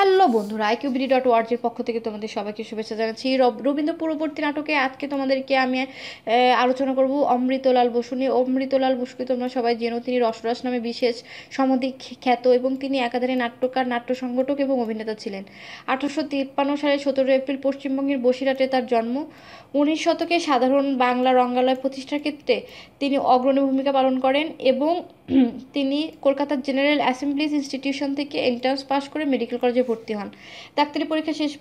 hello বন্ধুরা আইকিউবিডি dot ওয়ার্জের পক্ষ থেকে তোমাদের সবাইকে শুভেচ্ছা জানাচ্ছি রবীন্দ্র পূর্ববর্তী নাটকে আজকে তোমাদেরকে আমি আলোচনা করব অমৃতলাল বসু নিয়ে অমৃতলাল বসুকে তোমরা সবাই জেনো তিনি রসরস নামে বিশেষ সমধিক খ্যাত এবং তিনি একাধারে নাট্যকার নাট্য সংগঠক এবং অভিনেতা ছিলেন আঠারোশো তিপ্পান্ন সালে সতেরো এপ্রিল পশ্চিমবঙ্গের বসিরাটে তার জন্ম উনিশ শতকে সাধারণ বাংলা রঙ্গালয় প্রতিষ্ঠার ক্ষেত্রে তিনি অগ্রণী ভূমিকা পালন করেন এবং তিনি কলকাতার জেনারেল অ্যাসেম্বলিজ ইনস্টিটিউশন থেকে এন্ট্রান্স পাশ করে মেডিকেল কলেজে ভর্তি হন ডাক্তারি পরীক্ষা শেষ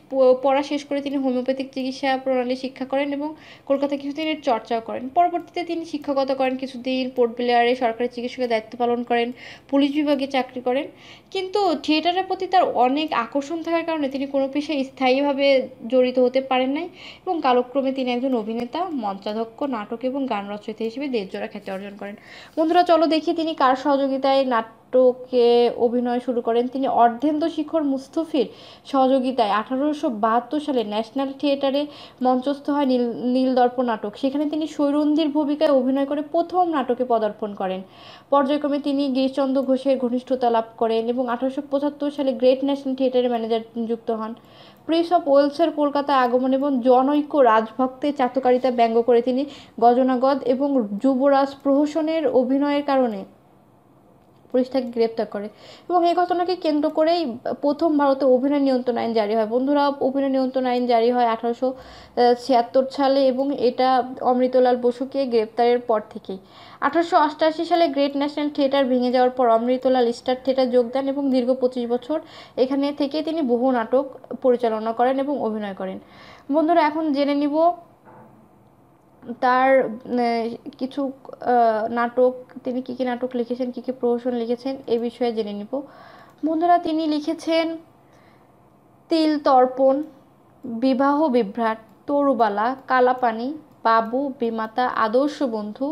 পড়া শেষ করে তিনি হোমিওপ্যাথিক চিকিৎসা প্রণালী শিক্ষা করেন এবং কলকাতা কিছুদিন এর চর্চাও করেন পরবর্তীতে তিনি শিক্ষকতা করেন কিছুদিন পোর্ট ব্লেয়ারে সরকারি চিকিৎসকের দায়িত্ব পালন করেন পুলিশ বিভাগে চাকরি করেন কিন্তু থিয়েটারের প্রতি তার অনেক আকর্ষণ থাকার কারণে তিনি কোনো পেশায় স্থায়ীভাবে জড়িত হতে পারেন নাই এবং কালক্রমে তিনি একজন অভিনেতা মঞ্চাধ্যক্ষ নাটক এবং গান রচয়িতা হিসেবে দেশজোড়া খ্যাতি অর্জন করেন বন্ধুরা চলো দেখি তিনি কার সহযোগিতায় নাট্যকে অভিনয় শুরু করেন তিনি অর্ধেন্দ্র শিখর মুস্তফির সহযোগিতায় আঠারোশো বাহাত্তর সালে ন্যাশনাল থিয়েটারে মঞ্চস্থ হয় নীল নীলদর্প নাটক সেখানে তিনি সৈরন্দির ভূমিকায় অভিনয় করে প্রথম নাটকে পদার্পণ করেন পর্যায়ক্রমে তিনি গিরিশচন্দ্র ঘোষের ঘনিষ্ঠতা লাভ করেন এবং আঠারোশো সালে গ্রেট ন্যাশনাল থিয়েটারের ম্যানেজার নিযুক্ত হন প্রিন্স অফ ওয়েলসের কলকাতায় আগমন এবং জনৈক্য রাজভক্তের চাতকারিতা ব্যঙ্গ করে তিনি গজনাগদ এবং যুবরাজ প্রহসনের অভিনয়ের কারণে পুলিশ তাকে গ্রেপ্তার করে এবং এই ঘটনাকে কেন্দ্র করেই প্রথম ভারতে অভিনয় নিয়ন্ত্রণ আইন জারি হয় বন্ধুরা অভিনয় নিয়ন্ত্রণ আইন জারি হয় আঠারোশো ছিয়াত্তর সালে এবং এটা অমৃতলাল বসুকে গ্রেপ্তারের পর থেকেই আঠারোশো অষ্টাশি সালে গ্রেট ন্যাশনাল থিয়েটার ভেঙে যাওয়ার পর অমৃতলাল স্টার থিয়েটার যোগদান এবং দীর্ঘ পঁচিশ বছর এখানে থেকে তিনি বহু নাটক পরিচালনা করেন এবং অভিনয় করেন বন্ধুরা এখন জেনে নিব তার কিছু নাটক তিনি কী কী নাটক লিখেছেন কী কী প্রহসন লিখেছেন এ বিষয়ে জেনে নিব বন্ধুরা তিনি লিখেছেন তিল তর্পণ বিবাহ বিভ্রাট তরুবালা কালাপানি বাবু বিমাতা আদর্শ বন্ধু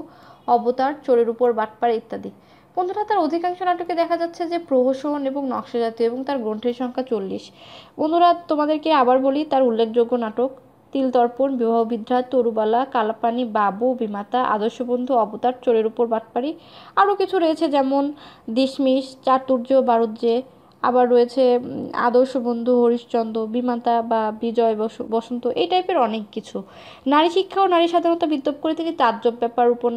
অবতার চোরের উপর বাটপার ইত্যাদি বন্ধুরা তার অধিকাংশ নাটকে দেখা যাচ্ছে যে প্রহসন এবং নকশা জাতীয় এবং তার গ্রন্থের সংখ্যা চল্লিশ বন্ধুরা তোমাদেরকে আবার বলি তার উল্লেখযোগ্য নাটক তিল বিবাহ বিবাহবিদ্রা তরুবালা কালাপানি বাবু বিমাতা আদর্শবন্ধু অবতার চোরের উপর বাটপাড়ি আরও কিছু রয়েছে যেমন দিশমিশ চাতুর্য বারুজ্যে আবার রয়েছে আদর্শ বন্ধু হরিশ্চন্দ্র বিমাতা বা বিজয় বসন্ত এই টাইপের অনেক কিছু নারী শিক্ষা ও নারী স্বাধীনতা বিদ্যোপ করে তিনি তাজ্জব ব্যাপার উপন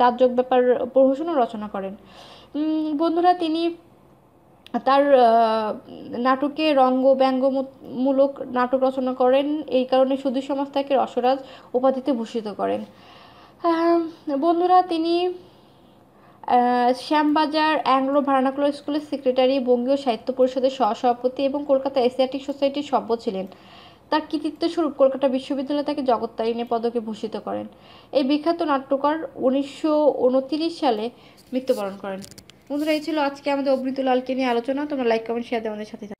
তাজ্জব ব্যাপার প্রহসনও রচনা করেন বন্ধুরা তিনি তার নাটকে রঙ্গ ব্যঙ্গমূলক নাটক রচনা করেন এই কারণে সুধীর সমাজ তাকে রসরাজ উপাধিতে ভূষিত করেন বন্ধুরা তিনি শ্যামবাজার অ্যাংলো ভার্নাকুলার স্কুলের সেক্রেটারি বঙ্গীয় সাহিত্য পরিষদের সহসভাপতি এবং কলকাতা এশিয়াটিক সোসাইটির সভ্য ছিলেন তার কৃতিত্ব স্বরূপ কলকাতা বিশ্ববিদ্যালয় তাকে জগত্তারিণী পদকে ভূষিত করেন এই বিখ্যাত নাট্যকার উনিশশো সালে মৃত্যুবরণ করেন বন্ধুরা এই ছিল আজকে আমাদের লালকে নিয়ে আলোচনা তোমরা লাইক কমেন্ট শেয়ার দিয়ে আমাদের সাথে